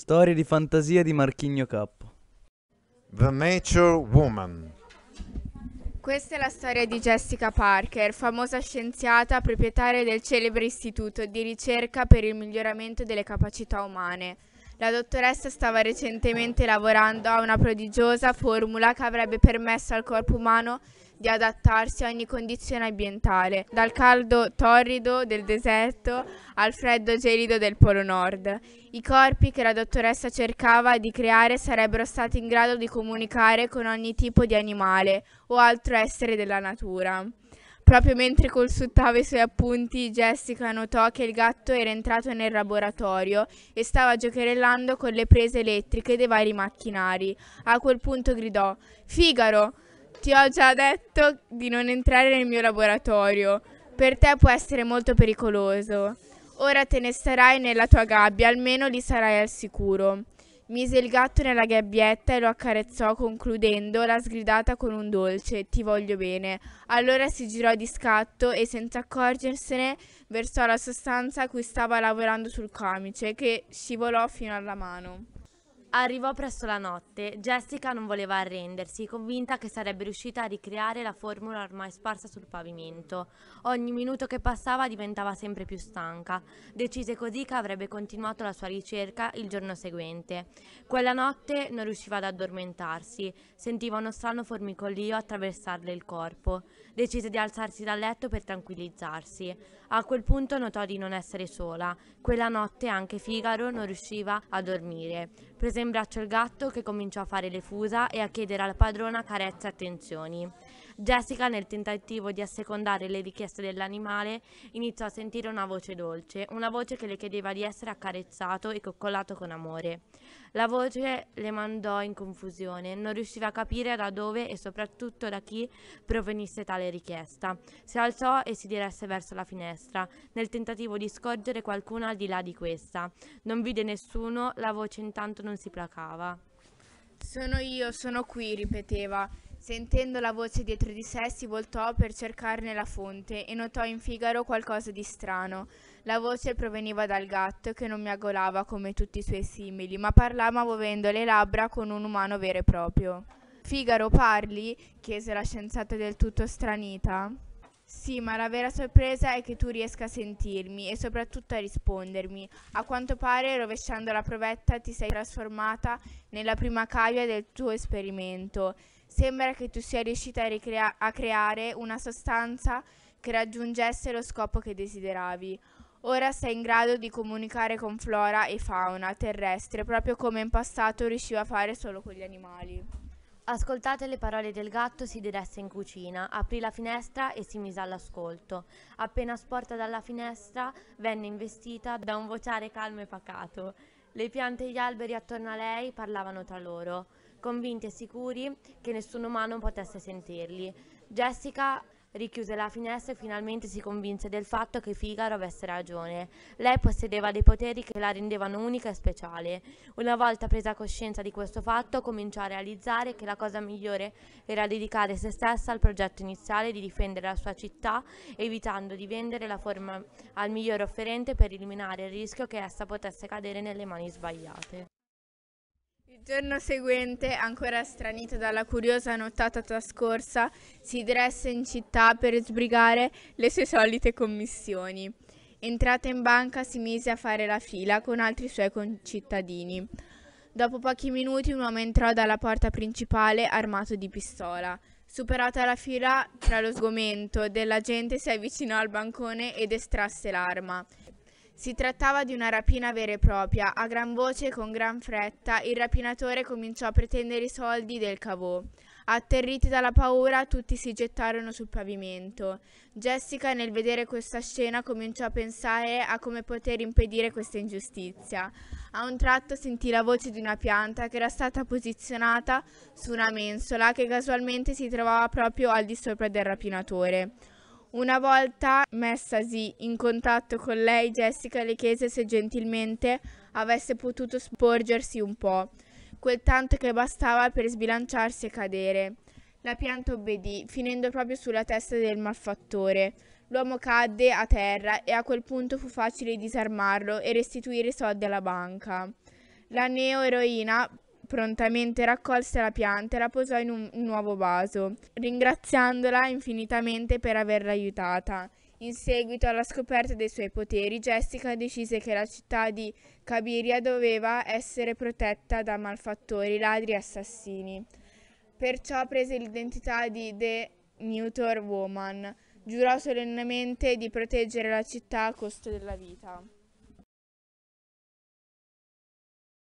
Storie di fantasia di Marchigno K. The Nature Woman. Questa è la storia di Jessica Parker, famosa scienziata proprietaria del celebre istituto di ricerca per il miglioramento delle capacità umane. La dottoressa stava recentemente lavorando a una prodigiosa formula che avrebbe permesso al corpo umano di adattarsi a ogni condizione ambientale, dal caldo torrido del deserto al freddo gelido del Polo Nord. I corpi che la dottoressa cercava di creare sarebbero stati in grado di comunicare con ogni tipo di animale o altro essere della natura. Proprio mentre consultava i suoi appunti, Jessica notò che il gatto era entrato nel laboratorio e stava giocherellando con le prese elettriche dei vari macchinari. A quel punto gridò: Figaro, ti ho già detto di non entrare nel mio laboratorio. Per te può essere molto pericoloso. Ora te ne starai nella tua gabbia, almeno lì sarai al sicuro. Mise il gatto nella gabbietta e lo accarezzò concludendo la sgridata con un dolce Ti voglio bene. Allora si girò di scatto e senza accorgersene versò la sostanza a cui stava lavorando sul camice che scivolò fino alla mano. Arrivò presto la notte, Jessica non voleva arrendersi, convinta che sarebbe riuscita a ricreare la formula ormai sparsa sul pavimento. Ogni minuto che passava diventava sempre più stanca, decise così che avrebbe continuato la sua ricerca il giorno seguente. Quella notte non riusciva ad addormentarsi, sentiva uno strano formicolio attraversarle il corpo. Decise di alzarsi dal letto per tranquillizzarsi. A quel punto notò di non essere sola, quella notte anche Figaro non riusciva a dormire. Prese prese in braccio il gatto che cominciò a fare le fusa e a chiedere alla padrona carezze e attenzioni. Jessica, nel tentativo di assecondare le richieste dell'animale, iniziò a sentire una voce dolce, una voce che le chiedeva di essere accarezzato e coccolato con amore. La voce le mandò in confusione, non riusciva a capire da dove e soprattutto da chi provenisse tale richiesta. Si alzò e si diresse verso la finestra, nel tentativo di scorgere qualcuno al di là di questa. Non vide nessuno, la voce intanto non si placava. Sono io, sono qui, ripeteva Sentendo la voce dietro di sé si voltò per cercarne la fonte e notò in Figaro qualcosa di strano. La voce proveniva dal gatto che non miagolava come tutti i suoi simili, ma parlava muovendo le labbra con un umano vero e proprio. Figaro parli? chiese la scienziata del tutto stranita. Sì, ma la vera sorpresa è che tu riesca a sentirmi e soprattutto a rispondermi. A quanto pare, rovesciando la provetta, ti sei trasformata nella prima cavia del tuo esperimento. Sembra che tu sia riuscita a, ricrea- a creare una sostanza che raggiungesse lo scopo che desideravi. Ora sei in grado di comunicare con flora e fauna terrestre, proprio come in passato riusciva a fare solo con gli animali. Ascoltate le parole del gatto, si diresse in cucina, aprì la finestra e si mise all'ascolto. Appena sporta dalla finestra, venne investita da un vociare calmo e pacato. Le piante e gli alberi attorno a lei parlavano tra loro, convinti e sicuri che nessun umano potesse sentirli. Jessica Richiuse la finestra e finalmente si convinse del fatto che Figaro avesse ragione. Lei possedeva dei poteri che la rendevano unica e speciale. Una volta presa coscienza di questo fatto, cominciò a realizzare che la cosa migliore era dedicare se stessa al progetto iniziale di difendere la sua città, evitando di vendere la forma al miglior offerente per eliminare il rischio che essa potesse cadere nelle mani sbagliate giorno seguente, ancora stranito dalla curiosa nottata trascorsa, si diresse in città per sbrigare le sue solite commissioni. Entrata in banca si mise a fare la fila con altri suoi concittadini. Dopo pochi minuti un uomo entrò dalla porta principale armato di pistola. Superata la fila, tra lo sgomento della gente si avvicinò al bancone ed estrasse l'arma. Si trattava di una rapina vera e propria. A gran voce e con gran fretta il rapinatore cominciò a pretendere i soldi del cavò. Atterriti dalla paura, tutti si gettarono sul pavimento. Jessica, nel vedere questa scena, cominciò a pensare a come poter impedire questa ingiustizia. A un tratto sentì la voce di una pianta che era stata posizionata su una mensola che casualmente si trovava proprio al di sopra del rapinatore. Una volta messasi in contatto con lei, Jessica le chiese se gentilmente avesse potuto sporgersi un po', quel tanto che bastava per sbilanciarsi e cadere. La pianta obbedì, finendo proprio sulla testa del malfattore. L'uomo cadde a terra e a quel punto fu facile disarmarlo e restituire i soldi alla banca. La neoeroina Prontamente raccolse la pianta e la posò in un nuovo vaso, ringraziandola infinitamente per averla aiutata. In seguito alla scoperta dei suoi poteri, Jessica decise che la città di Cabiria doveva essere protetta da malfattori, ladri e assassini. Perciò prese l'identità di The Newtor Woman, giurò solennemente di proteggere la città a costo della vita.